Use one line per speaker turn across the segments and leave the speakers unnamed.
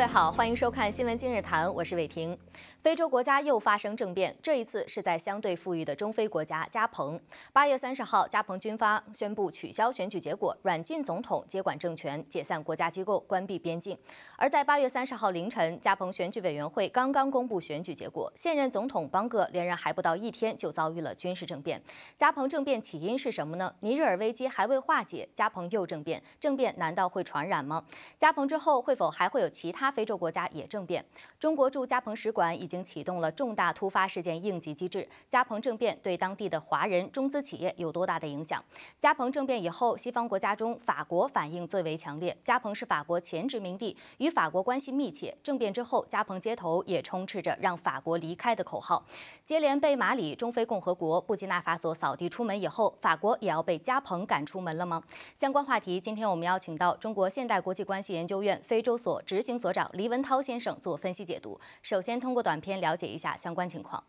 各位好，欢迎收看新闻今日谈，我是伟霆。非洲国家又发生政变，这一次是在相对富裕的中非国家加蓬。八月三十号，加蓬军方宣布取消选举结果，软禁总统，接管政权，解散国家机构，关闭边境。而在八月三十号凌晨，加蓬选举委员会刚刚公布选举结果，现任总统邦戈连任还不到一天，就遭遇了军事政变。加蓬政变起因是什么呢？尼日尔危机还未化解，加蓬又政变，政变难道会传染吗？加蓬之后会否还会有其他？非洲国家也政变，中国驻加蓬使馆已经启动了重大突发事件应急机制。加蓬政变对当地的华人中资企业有多大的影响？加蓬政变以后，西方国家中法国反应最为强烈。加蓬是法国前殖民地，与法国关系密切。政变之后，加蓬街头也充斥着让法国离开的口号。接连被马里、中非共和国、布基纳法索扫地出门以后，法国也要被加蓬赶出门了吗？相关话题，今天我们邀请到中国现代国际关系研究院非洲所执行所长。黎文涛先生做分析解读。首先，通过短片了解一下相关情况。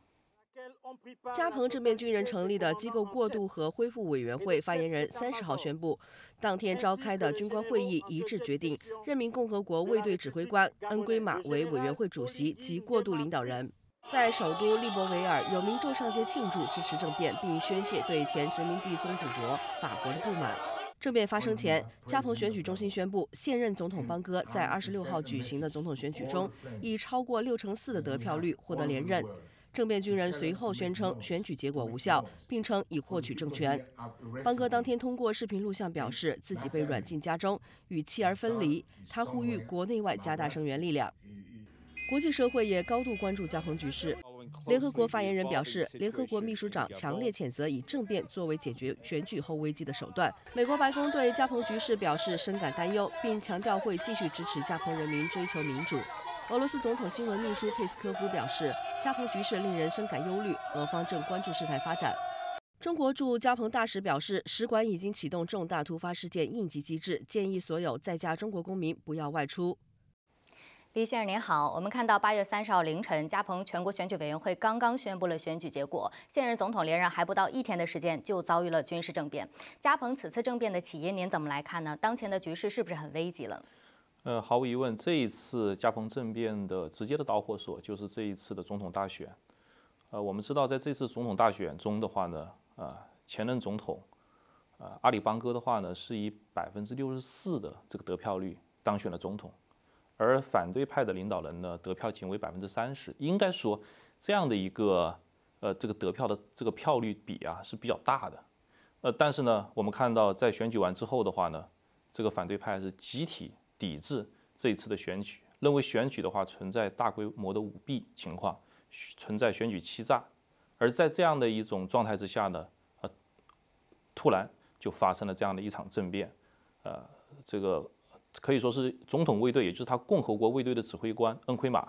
加蓬政变军人成立的机构过渡和恢复委员会发言人三十号宣布，当天召开的军官会议一致决定，任命共和国卫队指挥官恩圭马为委员会主席及过渡领导人。在首都利伯维尔，有民众上街庆祝支持政变，并宣泄对前殖民地宗主国法国的不满。政变发生前，加蓬选举中心宣布，现任总统邦戈在二十六号举行的总统选举中，以超过六成四的得票率获得连任。政变军人随后宣称选举结果无效，并称已获取政权。邦戈当天通过视频录像表示自己被软禁家中，与妻儿分离。他呼吁国内外加大声援力量。国际社会也高度关注加蓬局势。
联合国发言人表示，联
合国秘书长强烈谴责以政变作为解决选举后危机的手段。美国白宫对加蓬局势表示深感担忧，并强调会继续支持加蓬人民追求民主。俄罗斯总统新闻秘书佩斯科夫表示，加蓬局势令人深感忧虑，俄方正关注事态发展。中国驻加蓬大使表示，使馆已经启动重大突发事件应急机制，建议所有在加中国公民不
要外出。李先生您好，我们看到八月三十号凌晨，加蓬全国选举委员会刚刚宣布了选举结果，现任总统连任还不到一天的时间，就遭遇了军事政变。加蓬此次政变的起因您怎么来看呢？当前的局势是不是很危急了？
呃，毫无疑问，这一次加蓬政变的直接的导火索就是这一次的总统大选。呃，我们知道在这次总统大选中的话呢，呃，前任总统，呃，阿里邦哥的话呢，是以百分之六十四的这个得票率当选了总统。而反对派的领导人呢，得票仅为百分之三十，应该说，这样的一个，呃，这个得票的这个票率比啊，是比较大的，呃，但是呢，我们看到在选举完之后的话呢，这个反对派是集体抵制这一次的选举，认为选举的话存在大规模的舞弊情况，存在选举欺诈，而在这样的一种状态之下呢，呃，突然就发生了这样的一场政变，呃，这个。可以说是总统卫队，也就是他共和国卫队的指挥官恩奎马，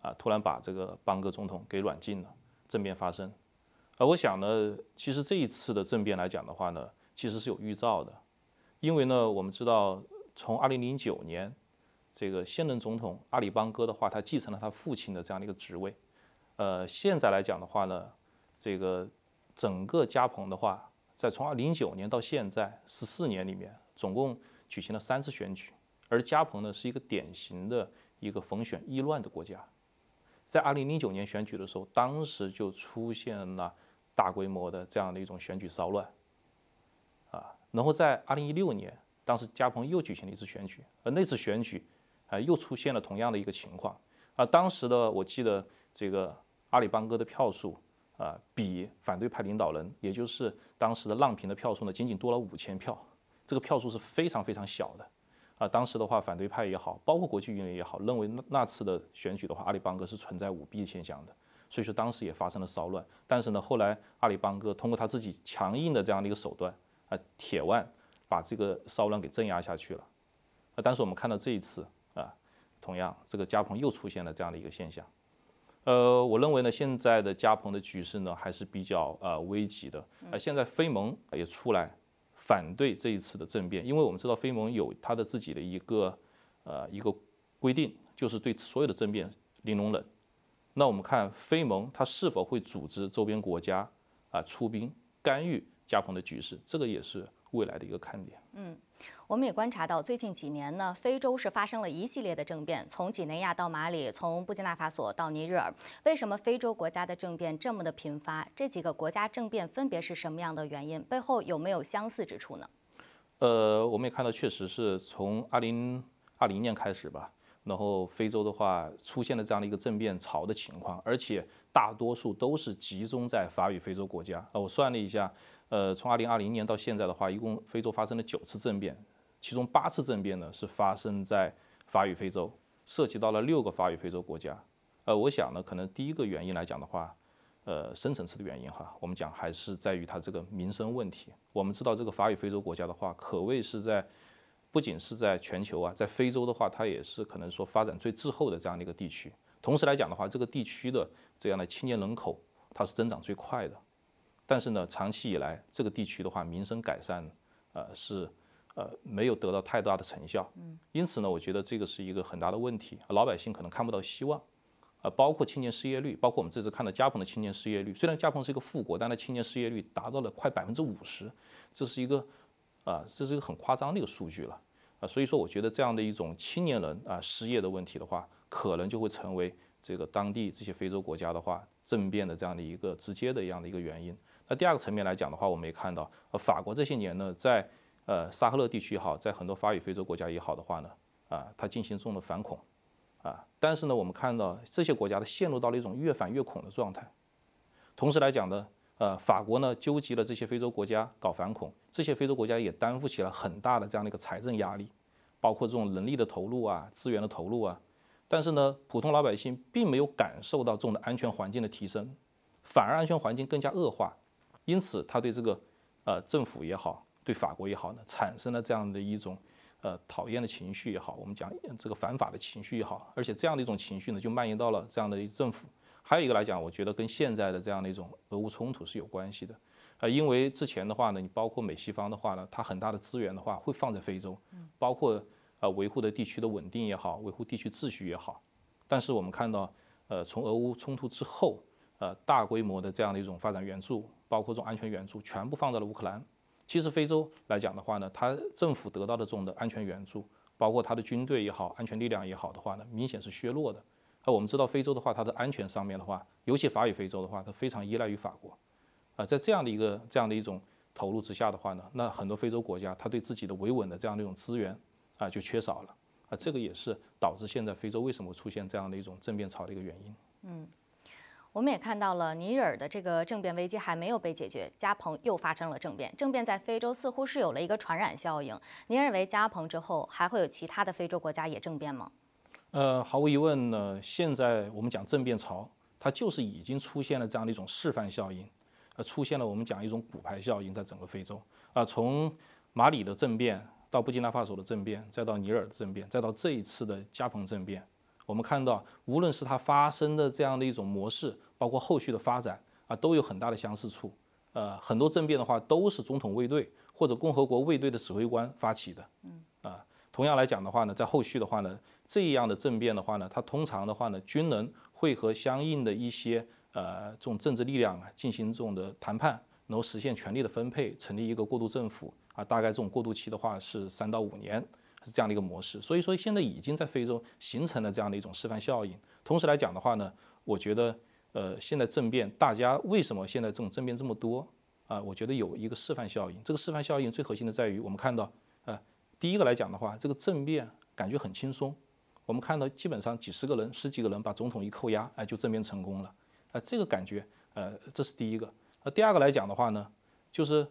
啊，突然把这个邦戈总统给软禁了，政变发生。而我想呢，其实这一次的政变来讲的话呢，其实是有预兆的，因为呢，我们知道从2009年，这个现任总统阿里邦戈的话，他继承了他父亲的这样的一个职位。呃，现在来讲的话呢，这个整个加蓬的话，在从2009年到现在十四年里面，总共举行了三次选举。而加蓬呢是一个典型的一个逢选易乱的国家，在2009年选举的时候，当时就出现了大规模的这样的一种选举骚乱，啊，然后在2016年，当时加蓬又举行了一次选举，而那次选举啊，又出现了同样的一个情况，啊，当时的我记得这个阿里邦哥的票数啊，比反对派领导人，也就是当时的浪平的票数呢，仅仅多了五千票，这个票数是非常非常小的。啊，当时的话，反对派也好，包括国际舆论也好，认为那那次的选举的话，阿里邦哥是存在舞弊现象的，所以说当时也发生了骚乱。但是呢，后来阿里邦哥通过他自己强硬的这样的一个手段，啊，铁腕把这个骚乱给镇压下去了。啊，但是我们看到这一次啊，同样这个加蓬又出现了这样的一个现象。呃，我认为呢，现在的加蓬的局势呢还是比较呃危急的。啊，现在非盟也出来。反对这一次的政变，因为我们知道非盟有他的自己的一个，呃，一个规定，就是对所有的政变零容忍。那我们看非盟他是否会组织周边国家啊出兵干预加蓬的局势，这个也是未来的一个看点。
嗯。我们也观察到，最近几年呢，非洲是发生了一系列的政变，从几内亚到马里，从布基纳法索到尼日尔。为什么非洲国家的政变这么的频发？这几个国家政变分别是什么样的原因？背后有没有相似之处呢？
呃，我们也看到，确实是从二零二零年开始吧，然后非洲的话出现了这样的一个政变潮的情况，而且大多数都是集中在法语非洲国家。呃，我算了一下，呃，从二零二零年到现在的话，一共非洲发生了九次政变。其中八次政变呢，是发生在法语非洲，涉及到了六个法语非洲国家。呃，我想呢，可能第一个原因来讲的话，呃，深层次的原因哈，我们讲还是在于它这个民生问题。我们知道，这个法语非洲国家的话，可谓是在不仅是在全球啊，在非洲的话，它也是可能说发展最滞后的这样的一个地区。同时来讲的话，这个地区的这样的青年人口，它是增长最快的。但是呢，长期以来，这个地区的话，民生改善，呃，是。呃，没有得到太大的成效，嗯，因此呢，我觉得这个是一个很大的问题，老百姓可能看不到希望，啊，包括青年失业率，包括我们这次看到加蓬的青年失业率，虽然加蓬是一个富国，但它青年失业率达到了快百分之五十，这是一个，啊，这是一个很夸张的一个数据了，啊，所以说我觉得这样的一种青年人啊失业的问题的话，可能就会成为这个当地这些非洲国家的话政变的这样的一个直接的这样的一个原因。那第二个层面来讲的话，我们也看到，呃，法国这些年呢在呃，沙赫勒地区也好，在很多发语非洲国家也好的话呢，啊，它进行这种的反恐，啊，但是呢，我们看到这些国家呢陷入到了一种越反越恐的状态。同时来讲呢，呃，法国呢纠集了这些非洲国家搞反恐，这些非洲国家也担负起了很大的这样的一个财政压力，包括这种人力的投入啊、资源的投入啊。但是呢，普通老百姓并没有感受到这种的安全环境的提升，反而安全环境更加恶化。因此，他对这个呃政府也好。对法国也好呢，产生了这样的一种呃讨厌的情绪也好，我们讲这个反法的情绪也好，而且这样的一种情绪呢，就蔓延到了这样的一政府。还有一个来讲，我觉得跟现在的这样的一种俄乌冲突是有关系的，啊，因为之前的话呢，你包括美西方的话呢，它很大的资源的话会放在非洲，包括呃维护的地区的稳定也好，维护地区秩序也好。但是我们看到，呃，从俄乌冲突之后，呃，大规模的这样的一种发展援助，包括这种安全援助，全部放在了乌克兰。其实非洲来讲的话呢，它政府得到的这种的安全援助，包括它的军队也好，安全力量也好的话呢，明显是削弱的。啊，我们知道非洲的话，它的安全上面的话，尤其法语非洲的话，它非常依赖于法国。啊，在这样的一个这样的一种投入之下的话呢，那很多非洲国家它对自己的维稳的这样的一种资源啊就缺少了。啊，这个也是导致现在非洲为什么出现这样的一种政变潮的一个原因。
嗯。我们也看到了尼尔的这个政变危机还没有被解决，加蓬又发生了政变。政变在非洲似乎是有了一个传染效应。您认为加蓬之后还会有其他的非洲国家也政变吗？
呃，毫无疑问呢，现在我们讲政变潮，它就是已经出现了这样的一种示范效应，呃，出现了我们讲一种骨牌效应在整个非洲。啊，从马里的政变到布基纳法索的政变，再到尼尔的政变，再到这一次的加蓬政变。我们看到，无论是它发生的这样的一种模式，包括后续的发展啊，都有很大的相似处。呃，很多政变的话都是总统卫队或者共和国卫队的指挥官发起的。嗯，啊，同样来讲的话呢，在后续的话呢，这样的政变的话呢，它通常的话呢，军人会和相应的一些呃这种政治力量啊进行这种的谈判，能实现权力的分配，成立一个过渡政府啊。大概这种过渡期的话是三到五年。是这样的一个模式，所以说现在已经在非洲形成了这样的一种示范效应。同时来讲的话呢，我觉得，呃，现在政变，大家为什么现在这种政变这么多啊？我觉得有一个示范效应。这个示范效应最核心的在于，我们看到，呃，第一个来讲的话，这个政变感觉很轻松，我们看到基本上几十个人、十几个人把总统一扣押，哎，就政变成功了。啊，这个感觉，呃，这是第一个。那第二个来讲的话呢，就是。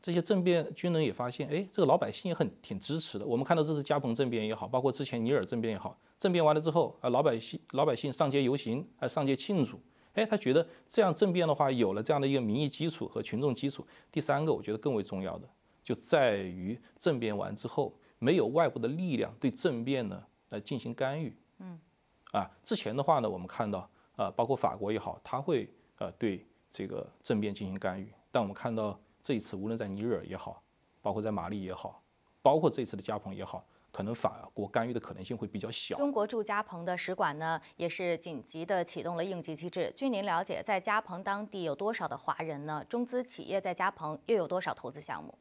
这些政变军人也发现，哎，这个老百姓也很挺支持的。我们看到，这次加蓬政变也好，包括之前尼尔政变也好，政变完了之后，啊，老百姓老百姓上街游行，啊，上街庆祝。哎，他觉得这样政变的话，有了这样的一个民意基础和群众基础。第三个，我觉得更为重要的，就在于政变完之后，没有外部的力量对政变呢来进行干预。嗯，啊，之前的话呢，我们看到，啊，包括法国也好，他会呃对这个政变进行干预，但我们看到。这一次，无论在尼日尔也好，包括在马里也好，包括这次的加蓬也好，可能法国干预的可能性会比较小。中
国驻加蓬的使馆呢，也是紧急的启动了应急机制。据您了解，在加蓬当地有多少的华人呢？中资企业在加蓬又有多少投资项目？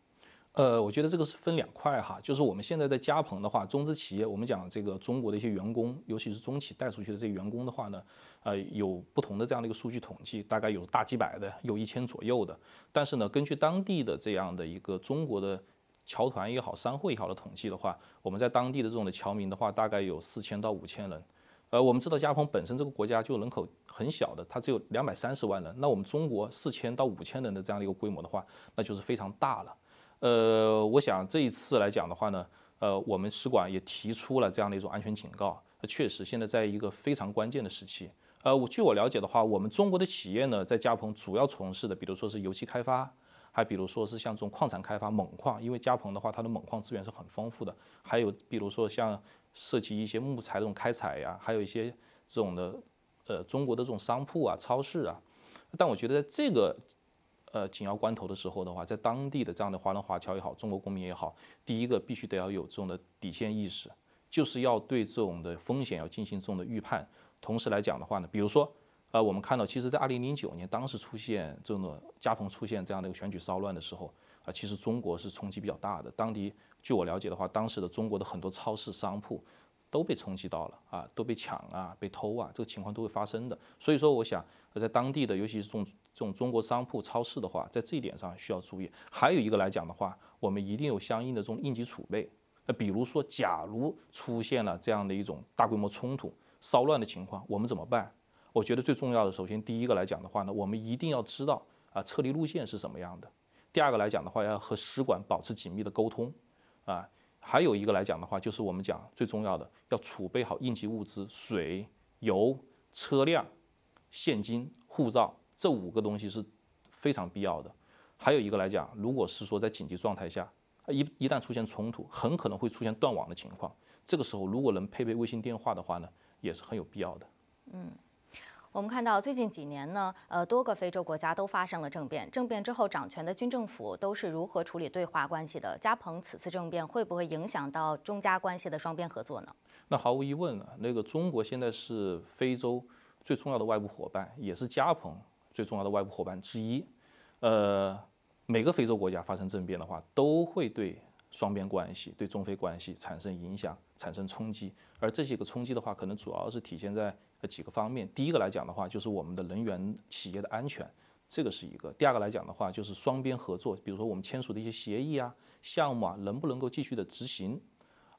呃，我觉得这个是分两块哈，就是我们现在在加蓬的话，中资企业，我们讲这个中国的一些员工，尤其是中企带出去的这些员工的话呢，呃，有不同的这样的一个数据统计，大概有大几百的，有一千左右的。但是呢，根据当地的这样的一个中国的侨团也好，商会也好，的统计的话，我们在当地的这种的侨民的话，大概有四千到五千人。呃，我们知道加蓬本身这个国家就人口很小的，它只有两百三十万人。那我们中国四千到五千人的这样的一个规模的话，那就是非常大了。呃，我想这一次来讲的话呢，呃，我们使馆也提出了这样的一种安全警告。那确实，现在在一个非常关键的时期。呃，我据我了解的话，我们中国的企业呢，在加蓬主要从事的，比如说是油气开发，还比如说是像这种矿产开发，锰矿，因为加蓬的话，它的锰矿资源是很丰富的。还有比如说像涉及一些木材这种开采呀，还有一些这种的，呃，中国的这种商铺啊、超市啊。但我觉得在这个。呃，紧要关头的时候的话，在当地的这样的华人华侨也好，中国公民也好，第一个必须得要有这种的底线意识，就是要对这种的风险要进行这种的预判。同时来讲的话呢，比如说，啊，我们看到，其实，在二零零九年当时出现这种的加蓬出现这样的一个选举骚乱的时候，啊，其实中国是冲击比较大的。当地据我了解的话，当时的中国的很多超市商铺都被冲击到了，啊，都被抢啊，被偷啊，这个情况都会发生的。所以说，我想在当地的，尤其是这种。这种中国商铺、超市的话，在这一点上需要注意。还有一个来讲的话，我们一定有相应的这种应急储备。那比如说，假如出现了这样的一种大规模冲突、骚乱的情况，我们怎么办？我觉得最重要的，首先第一个来讲的话呢，我们一定要知道啊撤离路线是什么样的。第二个来讲的话，要和使馆保持紧密的沟通。啊，还有一个来讲的话，就是我们讲最重要的，要储备好应急物资、水、油、车辆、现金、护照。这五个东西是非常必要的。还有一个来讲，如果是说在紧急状态下，一一旦出现冲突，很可能会出现断网的情况。这个时候，如果能配备卫星电话的话呢，也是很有必要的。
嗯，我们看到最近几年呢，呃，多个非洲国家都发生了政变。政变之后，掌权的军政府都是如何处理对华关系的？加蓬此次政变会不会影响到中加关系的双边合作呢？
那毫无疑问啊，那个中国现在是非洲最重要的外部伙伴，也是加蓬。最重要的外部伙伴之一，呃，每个非洲国家发生政变的话，都会对双边关系、对中非关系产生影响、产生冲击。而这几个冲击的话，可能主要是体现在几个方面。第一个来讲的话，就是我们的人员、企业的安全，这个是一个；第二个来讲的话，就是双边合作，比如说我们签署的一些协议啊、项目啊，能不能够继续的执行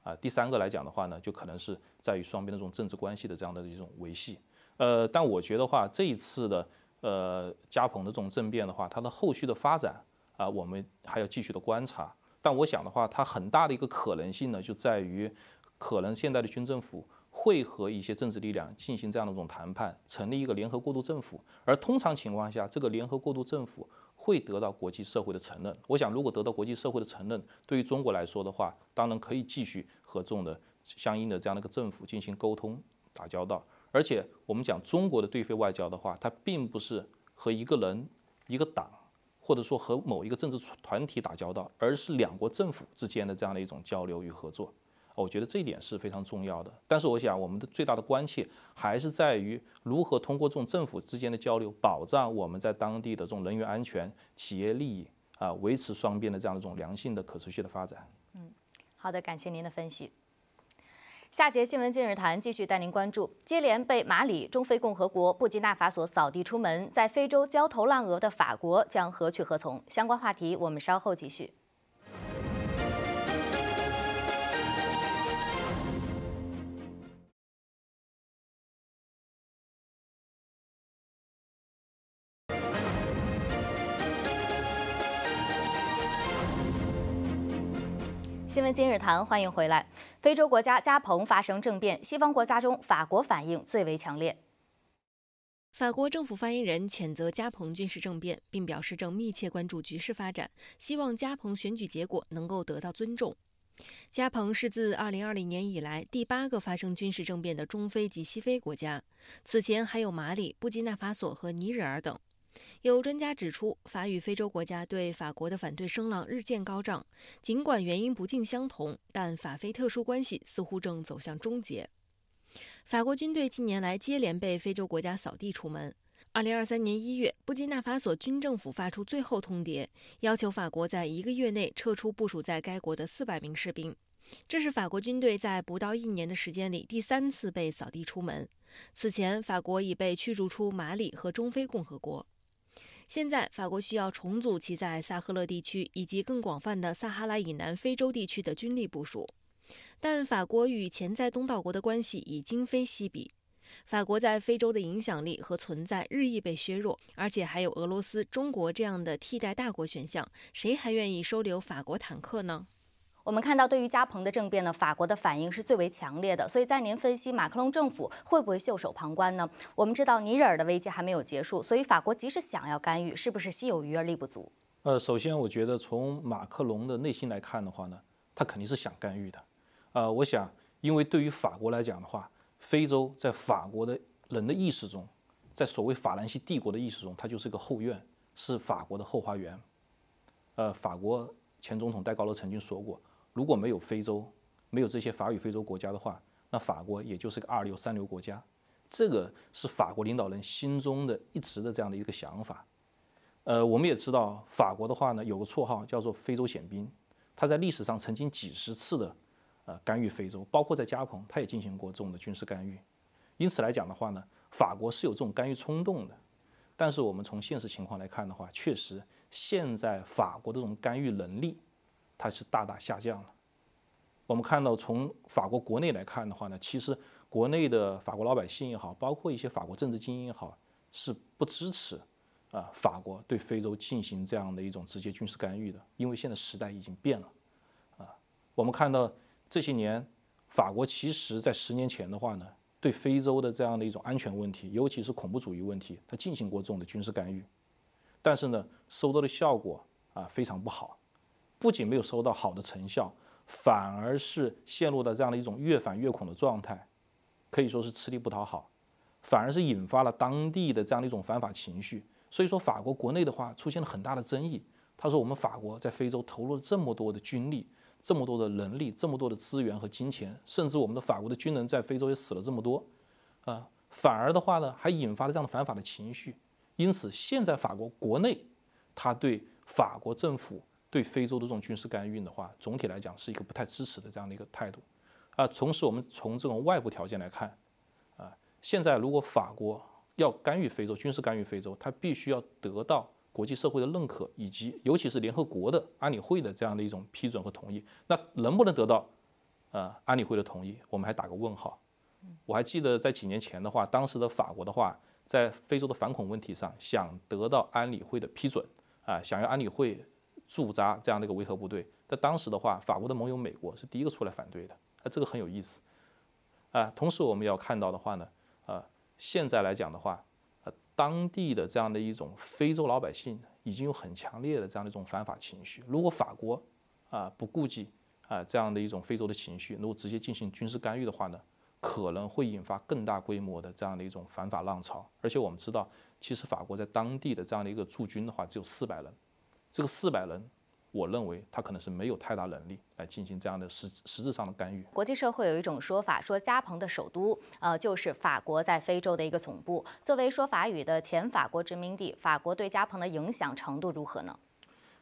啊？第三个来讲的话呢，就可能是在于双边的这种政治关系的这样的一种维系。呃，但我觉得话，这一次的。呃，加蓬的这种政变的话，它的后续的发展啊，我们还要继续的观察。但我想的话，它很大的一个可能性呢，就在于可能现在的军政府会和一些政治力量进行这样的一种谈判，成立一个联合过渡政府。而通常情况下，这个联合过渡政府会得到国际社会的承认。我想，如果得到国际社会的承认，对于中国来说的话，当然可以继续和这种的相应的这样的一个政府进行沟通、打交道。而且我们讲中国的对非外交的话，它并不是和一个人、一个党，或者说和某一个政治团体打交道，而是两国政府之间的这样的一种交流与合作。我觉得这一点是非常重要的。但是我想，我们的最大的关切还是在于如何通过这种政府之间的交流，保障我们在当地的这种人员安全、企业利益啊，维持双边的这样的一种良性的可持续的发展。
嗯，好的，感谢您的分析。下节新闻今日谈继续带您关注，接连被马里、中非共和国、布基纳法索扫地出门，在非洲焦头烂额的法国将何去何从？相关话题我们稍后继续。新闻今日谈，欢迎回来。非洲国家加蓬发生政变，西方国家中法国反应最为强烈。法国政府
发言人谴责加蓬军事政变，并表示正密切关注局势发展，希望加蓬选举结果能够得到尊重。加蓬是自2020年以来第八个发生军事政变的中非及西非国家，此前还有马里、布基纳法索和尼日尔等。有专家指出，法语非洲国家对法国的反对声浪日渐高涨。尽管原因不尽相同，但法非特殊关系似乎正走向终结。法国军队近年来接连被非洲国家扫地出门。2023年1月，布基纳法索军政府发出最后通牒，要求法国在一个月内撤出部署在该国的400名士兵。这是法国军队在不到一年的时间里第三次被扫地出门。此前，法国已被驱逐出马里和中非共和国。现在，法国需要重组其在萨赫勒地区以及更广泛的撒哈拉以南非洲地区的军力部署，但法国与潜在东道国的关系已今非昔比，法国在非洲的影响力和存在日益被削弱，而且还有俄罗斯、中国这样的替代大国选项，谁还愿意收
留法国坦克呢？我们看到，对于加蓬的政变呢，法国的反应是最为强烈的。所以在您分析马克龙政府会不会袖手旁观呢？我们知道尼日尔的危机还没有结束，所以法国即使想要干预，是不是心有余而力不足？
呃，首先，我觉得从马克龙的内心来看的话呢，他肯定是想干预的。呃，我想，因为对于法国来讲的话，非洲在法国的人的意识中，在所谓法兰西帝国的意识中，它就是个后院，是法国的后花园。呃，法国前总统戴高乐曾经说过。如果没有非洲，没有这些法语非洲国家的话，那法国也就是个二流三流国家。这个是法国领导人心中的一直的这样的一个想法。呃，我们也知道，法国的话呢，有个绰号叫做“非洲宪兵”，他在历史上曾经几十次的呃干预非洲，包括在加蓬，他也进行过这种的军事干预。因此来讲的话呢，法国是有这种干预冲动的。但是我们从现实情况来看的话，确实现在法国的这种干预能力。它是大大下降了。我们看到，从法国国内来看的话呢，其实国内的法国老百姓也好，包括一些法国政治精英也好，是不支持啊法国对非洲进行这样的一种直接军事干预的，因为现在时代已经变了啊。我们看到这些年，法国其实在十年前的话呢，对非洲的这样的一种安全问题，尤其是恐怖主义问题，它进行过这种的军事干预，但是呢，收到的效果啊非常不好。不仅没有收到好的成效，反而是陷入了这样的一种越反越恐的状态，可以说是吃力不讨好，反而是引发了当地的这样的一种反法情绪。所以说法国国内的话出现了很大的争议。他说我们法国在非洲投入了这么多的军力、这么多的人力、这么多的资源和金钱，甚至我们的法国的军人在非洲也死了这么多，啊，反而的话呢还引发了这样的反法的情绪。因此现在法国国内，他对法国政府。对非洲的这种军事干预的话，总体来讲是一个不太支持的这样的一个态度，啊，同时我们从这种外部条件来看，啊，现在如果法国要干预非洲军事干预非洲，它必须要得到国际社会的认可，以及尤其是联合国的安理会的这样的一种批准和同意，那能不能得到，呃，安理会的同意，我们还打个问号。我还记得在几年前的话，当时的法国的话，在非洲的反恐问题上，想得到安理会的批准，啊，想要安理会。驻扎这样的一个维和部队，在当时的话，法国的盟友美国是第一个出来反对的，那这个很有意思，啊，同时我们要看到的话呢，呃，现在来讲的话，呃，当地的这样的一种非洲老百姓已经有很强烈的这样的一种反法情绪，如果法国啊不顾及啊这样的一种非洲的情绪，如果直接进行军事干预的话呢，可能会引发更大规模的这样的一种反法浪潮，而且我们知道，其实法国在当地的这样的一个驻军的话只有四百人。这个四百人，我认为他可能是没有太大能力来进行这样的实实质上的干预。
国际社会有一种说法，说加蓬的首都，呃，就是法国在非洲的一个总部。作为说法语的前法国殖民地，法国对加蓬的影响程度如何呢？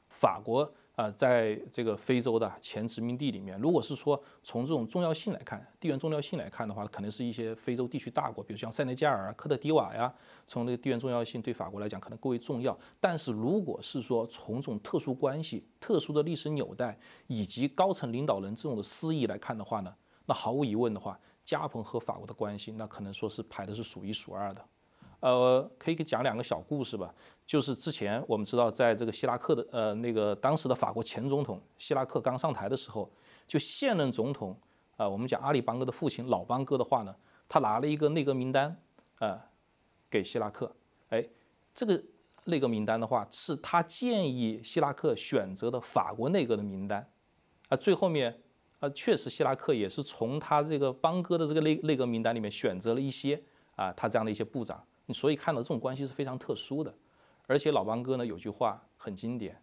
法国。啊，在这个非洲的前殖民地里面，如果是说从这种重要性来看，地缘重要性来看的话，可能是一些非洲地区大国，比如像塞内加尔、科特迪瓦呀。从这个地缘重要性对法国来讲，可能更为重要。但是，如果是说从这种特殊关系、特殊的历史纽带以及高层领导人这种的私意来看的话呢，那毫无疑问的话，加蓬和法国的关系，那可能说是排的是数一数二的。呃，可以给讲两个小故事吧。就是之前我们知道，在这个希拉克的呃那个当时的法国前总统希拉克刚上台的时候，就现任总统啊，我们讲阿里邦哥的父亲老邦哥的话呢，他拿了一个内阁名单呃，给希拉克。哎，这个内阁名单的话，是他建议希拉克选择的法国内阁的名单。啊，最后面啊，确实希拉克也是从他这个邦哥的这个内内阁名单里面选择了一些啊，他这样的一些部长。所以看到这种关系是非常特殊的，而且老邦哥呢有句话很经典，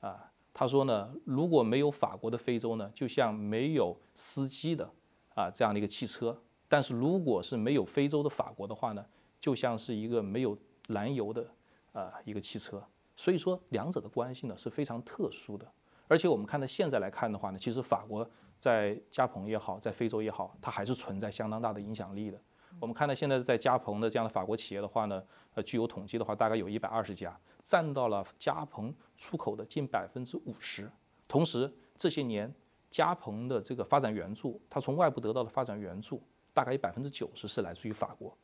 啊，他说呢，如果没有法国的非洲呢，就像没有司机的啊这样的一个汽车；但是如果是没有非洲的法国的话呢，就像是一个没有燃油的啊一个汽车。所以说两者的关系呢是非常特殊的，而且我们看到现在来看的话呢，其实法国在加蓬也好，在非洲也好，它还是存在相当大的影响力的。我们看到现在在加蓬的这样的法国企业的话呢，呃，据有统计的话，大概有一百二十家，占到了加蓬出口的近百分之五十。同时，这些年加蓬的这个发展援助，它从外部得到的发展援助，大概有百分之九十是来自于法国，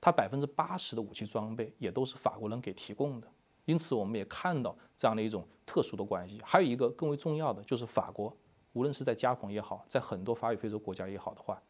它百分之八十的武器装备也都是法国人给提供的。因此，我们也看到这样的一种特殊的关系。还有一个更为重要的，就是法国，无论是在加蓬也好，在很多法语非洲国家也好的话。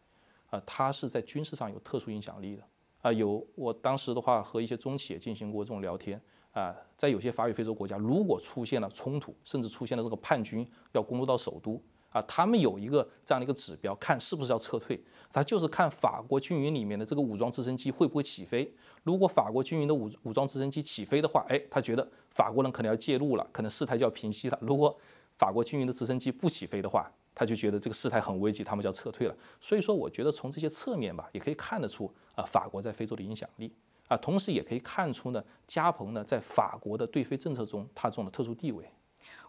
啊，他是在军事上有特殊影响力的啊。有我当时的话和一些中企也进行过这种聊天啊。在有些法语非洲国家，如果出现了冲突，甚至出现了这个叛军要攻入到首都啊，他们有一个这样的一个指标，看是不是要撤退。他就是看法国军营里面的这个武装直升机会不会起飞。如果法国军营的武武装直升机起飞的话，哎，他觉得法国人可能要介入了，可能事态就要平息了。如果法国军营的直升机不起飞的话，他就觉得这个事态很危机，他们就要撤退了。所以说，我觉得从这些侧面吧，也可以看得出啊，法国在非洲的影响力啊，同时也可以看出呢，加蓬呢在法国的对非政策中，它中的特殊地位。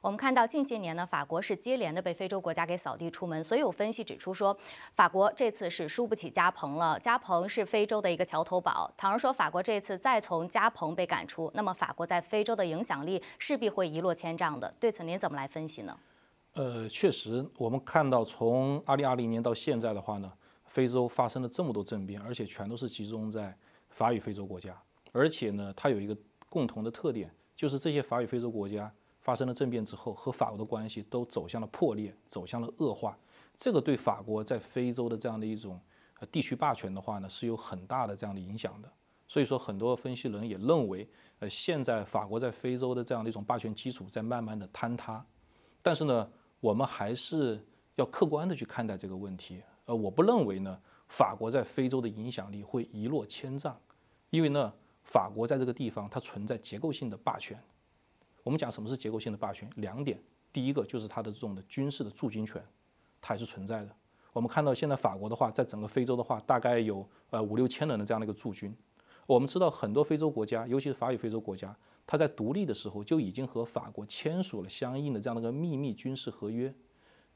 我们看到近些年呢，法国是接连的被非洲国家给扫地出门，所以有分析指出，说法国这次是输不起加蓬了。加蓬是非洲的一个桥头堡，倘若说法国这次再从加蓬被赶出，那么法国在非洲的影响力势必会一落千丈的。对此您怎么来分析呢？
呃，确实，我们看到从二零二零年到现在的话呢，非洲发生了这么多政变，而且全都是集中在法语非洲国家，而且呢，它有一个共同的特点，就是这些法语非洲国家发生了政变之后，和法国的关系都走向了破裂，走向了恶化。这个对法国在非洲的这样的一种地区霸权的话呢，是有很大的这样的影响的。所以说，很多分析人也认为，呃，现在法国在非洲的这样的一种霸权基础在慢慢的坍塌，但是呢。我们还是要客观的去看待这个问题。呃，我不认为呢，法国在非洲的影响力会一落千丈，因为呢，法国在这个地方它存在结构性的霸权。我们讲什么是结构性的霸权？两点，第一个就是它的这种的军事的驻军权，它还是存在的。我们看到现在法国的话，在整个非洲的话，大概有呃五六千人的这样的一个驻军。我们知道很多非洲国家，尤其是法语非洲国家，它在独立的时候就已经和法国签署了相应的这样的一个秘密军事合约，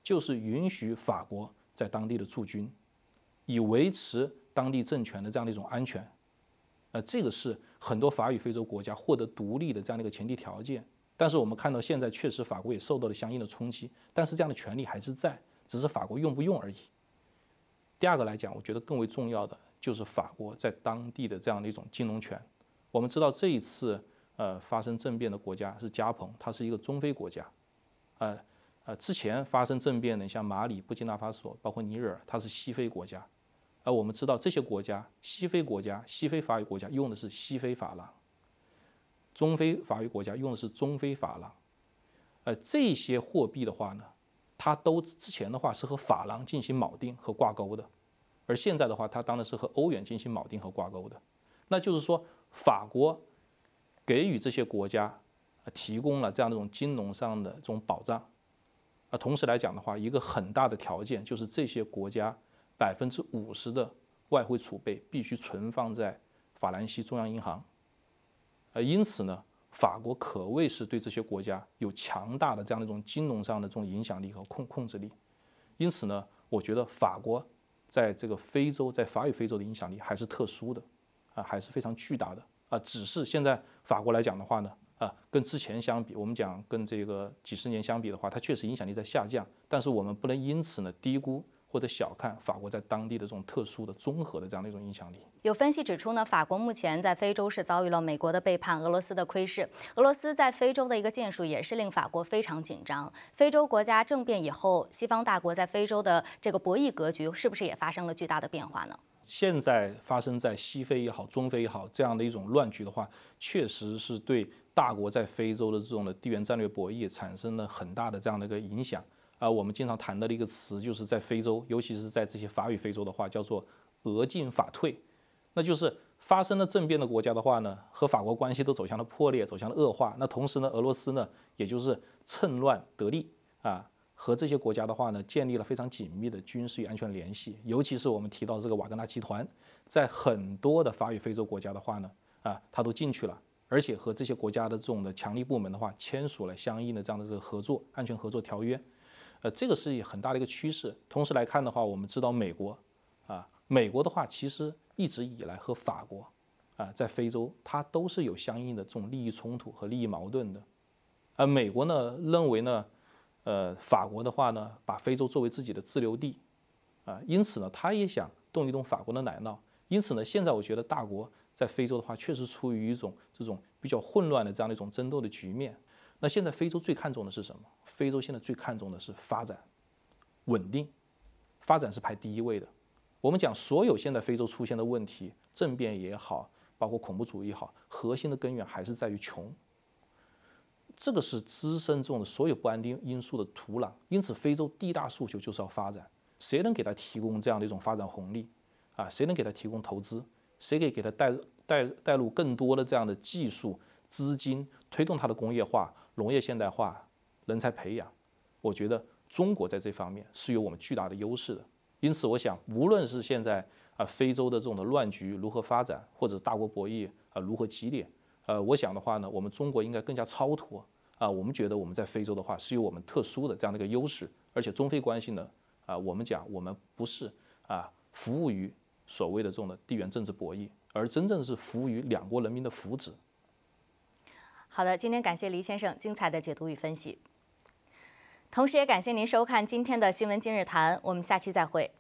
就是允许法国在当地的驻军，以维持当地政权的这样的一种安全。呃，这个是很多法语非洲国家获得独立的这样的一个前提条件。但是我们看到现在确实法国也受到了相应的冲击，但是这样的权利还是在，只是法国用不用而已。第二个来讲，我觉得更为重要的。就是法国在当地的这样的一种金融权。我们知道这一次，呃，发生政变的国家是加蓬，它是一个中非国家。呃呃，之前发生政变的像马里、布基纳法索，包括尼日尔，它是西非国家。而我们知道这些国家，西非国家、西非法语国家用的是西非法郎，中非法语国家用的是中非法郎。呃，这些货币的话呢，它都之前的话是和法郎进行铆钉和挂钩的。而现在的话，它当然是和欧元进行锚定和挂钩的，那就是说法国给予这些国家提供了这样的一种金融上的这种保障，啊，同时来讲的话，一个很大的条件就是这些国家百分之五十的外汇储备必须存放在法兰西中央银行，呃，因此呢，法国可谓是对这些国家有强大的这样的一种金融上的这种影响力和控控制力，因此呢，我觉得法国。在这个非洲，在法语非洲的影响力还是特殊的，啊，还是非常巨大的啊。只是现在法国来讲的话呢，啊，跟之前相比，我们讲跟这个几十年相比的话，它确实影响力在下降。但是我们不能因此呢低估。或者小看法国在当地的这种特殊的综合的这样的一种影响力。
有分析指出呢，法国目前在非洲是遭遇了美国的背叛，俄罗斯的窥视。俄罗斯在非洲的一个建树也是令法国非常紧张。非洲国家政变以后，西方大国在非洲的这个博弈格局是不是也发生了巨大的变
化呢？现在发生在西非也好，中非也好，这样的一种乱局的话，确实是对大国在非洲的这种的地缘战略博弈产生了很大的这样的一个影响。啊，我们经常谈到的一个词，就是在非洲，尤其是在这些法语非洲的话，叫做俄进法退，那就是发生了政变的国家的话呢，和法国关系都走向了破裂，走向了恶化。那同时呢，俄罗斯呢，也就是趁乱得利啊，和这些国家的话呢，建立了非常紧密的军事与安全联系。尤其是我们提到这个瓦格纳集团，在很多的法语非洲国家的话呢，啊，他都进去了，而且和这些国家的这种的强力部门的话，签署了相应的这样的这个合作安全合作条约。呃，这个是很大的一个趋势。同时来看的话，我们知道美国，啊，美国的话其实一直以来和法国，啊，在非洲它都是有相应的这种利益冲突和利益矛盾的。而美国呢认为呢，呃，法国的话呢把非洲作为自己的自留地，啊，因此呢他也想动一动法国的奶酪。因此呢，现在我觉得大国在非洲的话，确实处于一种这种比较混乱的这样的一种争斗的局面。那现在非洲最看重的是什么？非洲现在最看重的是发展、稳定，发展是排第一位的。我们讲所有现在非洲出现的问题，政变也好，包括恐怖主义也好，核心的根源还是在于穷。这个是滋生中的所有不安定因素的土壤。因此，非洲第一大诉求就是要发展。谁能给他提供这样的一种发展红利？啊，谁能给他提供投资？谁可以给他带带带入更多的这样的技术、资金，推动他的工业化？农业现代化人才培养，我觉得中国在这方面是有我们巨大的优势的。因此，我想，无论是现在啊非洲的这种的乱局如何发展，或者大国博弈啊如何激烈，呃，我想的话呢，我们中国应该更加超脱啊。我们觉得我们在非洲的话是有我们特殊的这样的一个优势，而且中非关系呢啊，我们讲我们不是啊服务于所谓的这种的地缘政治博弈，而真正是服务于两国人民的福祉。
好的，今天感谢黎先生精彩的解读与分析，同时也感谢您收看今天的新闻今日谈，我们下期再会。